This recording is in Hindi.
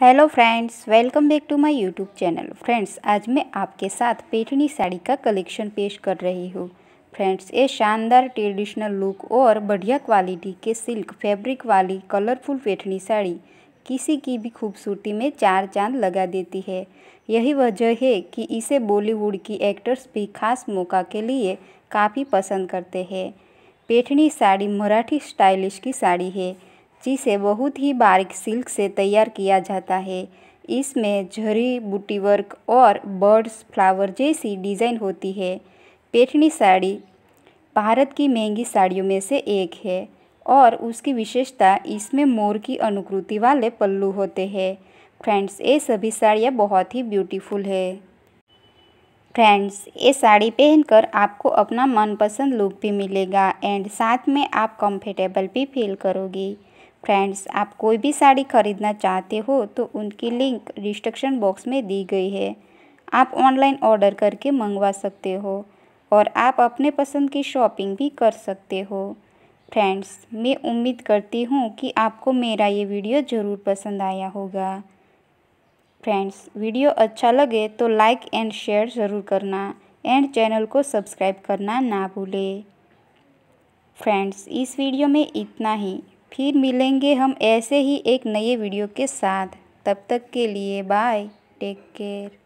hello friends welcome back to my YouTube channel friends आज मैं आपके साथ पेठनी साड़ी का कलेक्शन पेश कर रही हूँ फ्रेंड्स ये शानदार ट्रेडिशनल लुक और बढ़िया क्वालिटी के सिल्क फैब्रिक वाली कलरफुल पेठनी साड़ी किसी की भी खूबसूरती में चार चांद लगा देती है यही वजह है कि इसे बॉलीवुड की एक्टर्स भी खास मौका के लिए काफ़ी पसंद करते हैं पेठनी साड़ी मराठी स्टाइलिश की साड़ी है कागज़ी से बहुत ही बारीक सिल्क से तैयार किया जाता है इसमें झरी बूटीवर्क और बर्ड्स फ्लावर जैसी डिज़ाइन होती है पेठनी साड़ी भारत की महंगी साड़ियों में से एक है और उसकी विशेषता इसमें मोर की अनुकृति वाले पल्लू होते हैं फ्रेंड्स ये सभी साड़ियाँ बहुत ही ब्यूटीफुल है फ्रेंड्स ये साड़ी पहनकर आपको अपना मनपसंद लुक भी मिलेगा एंड साथ में आप कंफर्टेबल भी फील करोगी फ्रेंड्स आप कोई भी साड़ी खरीदना चाहते हो तो उनकी लिंक डिस्क्रिप्शन बॉक्स में दी गई है आप ऑनलाइन ऑर्डर करके मंगवा सकते हो और आप अपने पसंद की शॉपिंग भी कर सकते हो फ्रेंड्स मैं उम्मीद करती हूँ कि आपको मेरा ये वीडियो ज़रूर पसंद आया होगा फ्रेंड्स वीडियो अच्छा लगे तो लाइक एंड शेयर ज़रूर करना एंड चैनल को सब्सक्राइब करना ना भूलें फ्रेंड्स इस वीडियो में इतना ही फिर मिलेंगे हम ऐसे ही एक नए वीडियो के साथ तब तक के लिए बाय टेक केयर